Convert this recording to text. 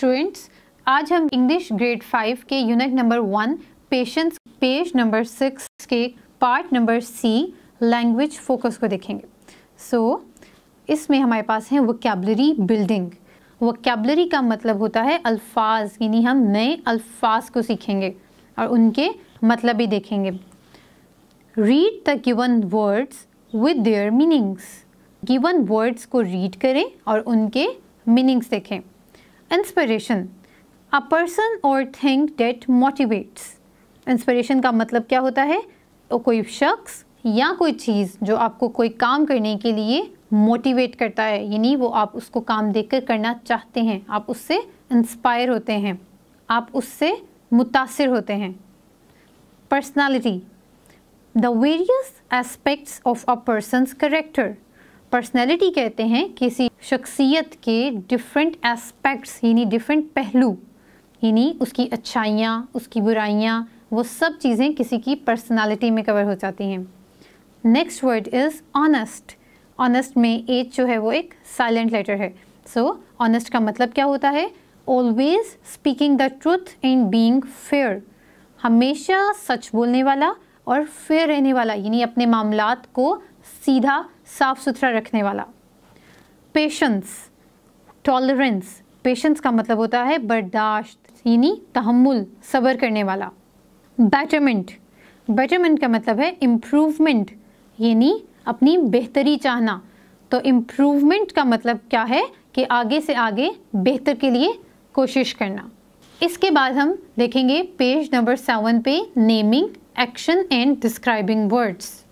students आज हम English grade five के unit number one patience page number six के part number C language focus को देखेंगे सो so, इसमें हमारे पास है वोकेबलरी बिल्डिंग वोकेबलरी का मतलब होता है अल्फाज यानी हम नए अल्फाज को सीखेंगे और उनके मतलब भी देखेंगे read the given words with their meanings given words को रीड करें और उनके मीनिंग्स देखें इंस्परेशन अ पर्सन और थिंग डेट मोटिवेट्स इंस्परेशन का मतलब क्या होता है तो कोई शख्स या कोई चीज़ जो आपको कोई काम करने के लिए मोटिवेट करता है यानी वो आप उसको काम कर करना चाहते हैं आप उससे इंस्पायर होते हैं आप उससे मुतासर होते हैं personality the various aspects of a person's character personality कहते हैं किसी शख्सियत के डिफरेंट एस्पेक्ट्स यानी डिफरेंट पहलू यानी उसकी अच्छाइयाँ उसकी बुराइयाँ वो सब चीज़ें किसी की पर्सनैलिटी में कवर हो जाती हैं next word is honest honest में एज जो है वो एक साइलेंट लेटर है सो so, ऑनेस्ट का मतलब क्या होता है always speaking the truth and being fair हमेशा सच बोलने वाला और फेयर रहने वाला यानी अपने मामला को सीधा साफ़ सुथरा रखने वाला पेशेंस टॉलरेंस पेशेंस का मतलब होता है बर्दाश्त यानी तहमुल सब्र करने वाला बेटरमेंट बेटरमेंट का मतलब है इम्प्रूवमेंट यानी अपनी बेहतरी चाहना तो इम्प्रूवमेंट का मतलब क्या है कि आगे से आगे बेहतर के लिए कोशिश करना इसके बाद हम देखेंगे पेज नंबर सेवन पे naming action and describing words